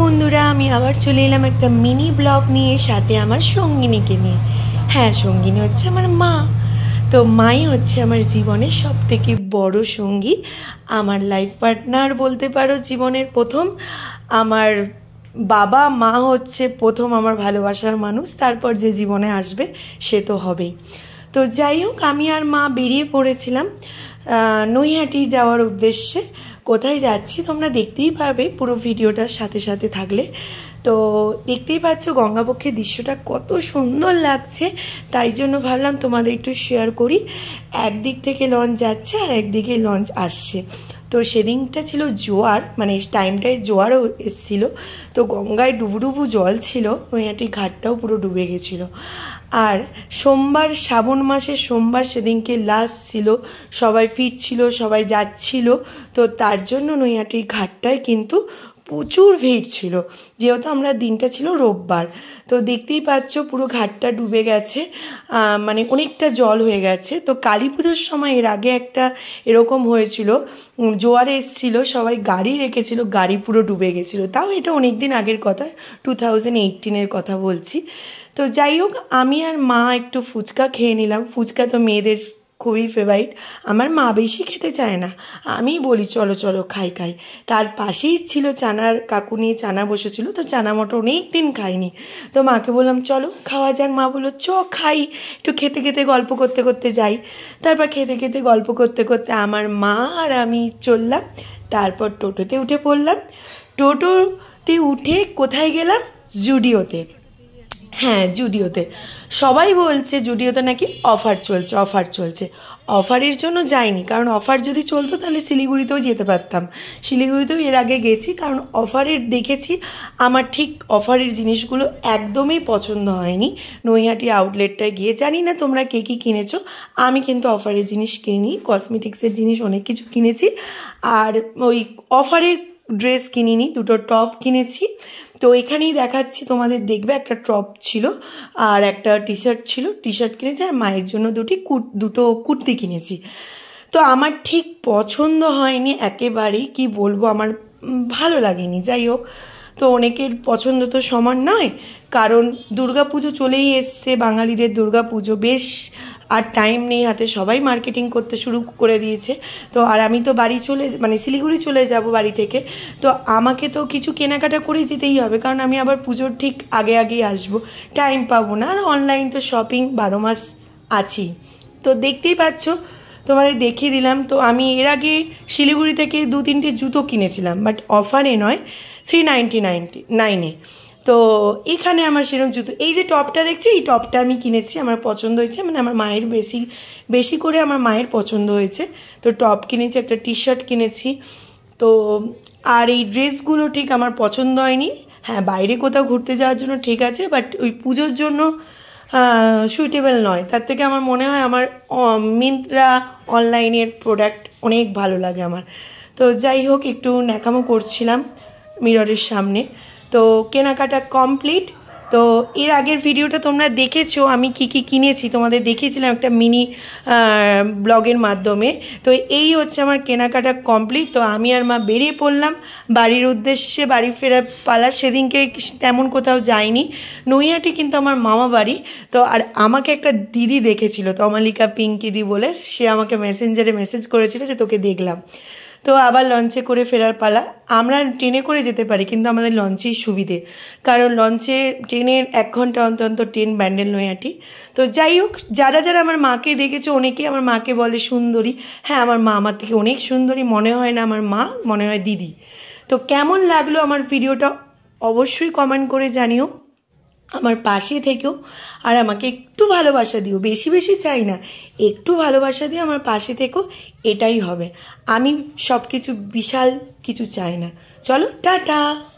বন্ধুরা আমি আবার চলে এলাম একটা মিনি ব্লগ নিয়ে সাথে আমার সঙ্গিনীকে নিয়ে হ্যাঁ সঙ্গিনী হচ্ছে আমার মা তো মাই হচ্ছে আমার জীবনের সব থেকে বড় সঙ্গী আমার লাইফ পার্টনার বলতে পারো জীবনের প্রথম আমার বাবা মা হচ্ছে প্রথম আমার ভালোবাসার মানুষ তারপর যে জীবনে আসবে সে তো হবেই তো যাই হোক আমি আর মা বেরিয়ে পড়েছিলাম নৈহাটি যাওয়ার উদ্দেশ্যে কোথায় যাচ্ছি তোমরা দেখতেই পারবে পুরো ভিডিওটার সাথে সাথে থাকলে তো দেখতেই পাচ্ছ গঙ্গাপক্ষের দৃশ্যটা কত সুন্দর লাগছে তাই জন্য ভাবলাম তোমাদের একটু শেয়ার করি একদিক থেকে লঞ্চ যাচ্ছে আর একদিকে লঞ্চ আসছে তো সেদিনটা ছিল জোয়ার মানে টাইমটায় জোয়ারও এসছিল তো গঙ্গায় ডুবুডুবু জল ছিল নৈহাটির ঘাটটাও পুরো ডুবে গেছিলো আর সোমবার শ্রাবণ মাসের সোমবার সেদিনকে লাস্ট ছিল সবাই ফিরছিল সবাই যাচ্ছিল তো তার জন্য নৈহাটির ঘাটটায় কিন্তু প্রচুর ভিড় ছিল যেহেতু আমরা দিনটা ছিল রোববার তো দেখতেই পাচ্ছ পুরো ঘাটটা ডুবে গেছে মানে অনেকটা জল হয়ে গেছে তো কালী পুজোর সময় এর আগে একটা এরকম হয়েছিল জোয়ার এসছিল সবাই গাড়ি রেখেছিল গাড়ি পুরো ডুবে গেছিলো তাও এটা অনেক দিন আগের কথা টু থাউজেন্ড কথা বলছি তো যাই হোক আমি আর মা একটু ফুচকা খেয়ে নিলাম ফুচকা তো মেয়েদের খুবই ফেভারিট আমার মা বেশি খেতে চায় না আমি বলি চলো চলো খাই খাই তার পাশেই ছিল চানার কাকু নিয়ে চানা বসেছিল তো চানা মটো অনেক দিন খাইনি তো মাকে বললাম চলো খাওয়া যাক মা বললো চ খাই একটু খেতে খেতে গল্প করতে করতে যাই তারপর খেতে খেতে গল্প করতে করতে আমার মা আর আমি চললাম তারপর টোটোতে উঠে পড়লাম টোটোতে উঠে কোথায় গেলাম জুডিওতে হ্যাঁ জুডিওতে সবাই বলছে জুডিওতে নাকি অফার চলছে অফার চলছে অফারের জন্য যাইনি কারণ অফার যদি চলতো তাহলে শিলিগুড়িতেও যেতে পারতাম শিলিগুড়িতেও এর আগে গেছি কারণ অফারের দেখেছি আমার ঠিক অফারের জিনিসগুলো একদমই পছন্দ হয়নি নৈহাটি আউটলেটটায় গিয়ে জানি না তোমরা কে কী কিনেছো আমি কিন্তু অফারের জিনিস কিনি কসমেটিক্সের জিনিস অনেক কিছু কিনেছি আর ওই অফারের ড্রেস কিনিনি দুটো টপ কিনেছি তো এখানেই দেখাচ্ছি তোমাদের দেখবে একটা টপ ছিল আর একটা টি শার্ট ছিল টি শার্ট কিনেছি আর মায়ের জন্য দুটি কুট দুটো কুর্তি কিনেছি তো আমার ঠিক পছন্দ হয়নি একেবারেই কি বলবো আমার ভালো লাগেনি যাই হোক তো অনেকের পছন্দ তো সমান নয় কারণ দুর্গা পুজো চলেই এসছে বাঙালিদের দুর্গা পুজো বেশ আর টাইম নেই হাতে সবাই মার্কেটিং করতে শুরু করে দিয়েছে তো আর আমি তো বাড়ি চলে মানে শিলিগুড়ি চলে যাব বাড়ি থেকে তো আমাকে তো কিছু কেনাকাটা করে যেতেই হবে কারণ আমি আবার পুজোর ঠিক আগে আগেই আসব টাইম পাবো না আর অনলাইন তো শপিং বারো মাস আছেই তো দেখতেই পাচ্ছ তোমাদের দেখিয়ে দিলাম তো আমি এর আগে শিলিগুড়ি থেকে দু তিনটে জুতো কিনেছিলাম বাট অফারে নয় থ্রি নাইনটি নাইনটি নাইনে তো এখানে আমার সেরকম জুতো এই যে টপটা দেখছি এই টপটা আমি কিনেছি আমার পছন্দ হয়েছে মানে আমার মায়ের বেশি বেশি করে আমার মায়ের পছন্দ হয়েছে তো টপ কিনেছি একটা টি শার্ট কিনেছি তো আর এই ড্রেসগুলো ঠিক আমার পছন্দ হয়নি হ্যাঁ বাইরে কোথাও ঘুরতে যাওয়ার জন্য ঠিক আছে বাট ওই পুজোর জন্য সুইটেবল নয় তার থেকে আমার মনে হয় আমার মিন্ত্রা অনলাইনের প্রোডাক্ট অনেক ভালো লাগে আমার তো যাই হোক একটু ন্যাকামো করছিলাম মিররের সামনে তো কেনাকাটা কমপ্লিট তো এর আগের ভিডিওটা তোমরা দেখেছো আমি কি কি কিনেছি তোমাদের দেখিয়েছিলাম একটা মিনি ব্লগের মাধ্যমে তো এই হচ্ছে আমার কেনাকাটা কমপ্লিট তো আমি আর মা বেরিয়ে পড়লাম বাড়ির উদ্দেশ্যে বাড়ি ফেরার পালা সেদিনকে তেমন কোথাও যায়নি নৈয়াটি কিন্তু আমার মামা বাড়ি তো আর আমাকে একটা দিদি দেখেছিল তমালিকা পিঙ্কিদি বলে সে আমাকে মেসেঞ্জারে মেসেজ করেছিল যে তোকে দেখলাম তো আবার লঞ্চে করে ফেরার পালা আমরা ট্রেনে করে যেতে পারি কিন্তু আমাদের লঞ্চেই সুবিধে কারণ লঞ্চে ট্রেনের এক ঘন্টা অন্তর ট্রেন ব্যান্ডেল নৈয়াটি তো যাই হোক যারা যারা আমার মাকে দেখেছো অনেকেই আমার মাকে বলে সুন্দরী হ্যাঁ আমার মা আমার থেকে অনেক সুন্দরী মনে হয় না আমার মা মনে হয় দিদি তো কেমন লাগলো আমার ভিডিওটা অবশ্যই কমেন্ট করে জানিও আমার পাশে থেকেও আর আমাকে একটু ভালোবাসা দিও বেশি বেশি চাই না একটু ভালোবাসা দিও আমার পাশে থেকেও এটাই হবে আমি সব কিছু বিশাল কিছু চাই না চলো টাটা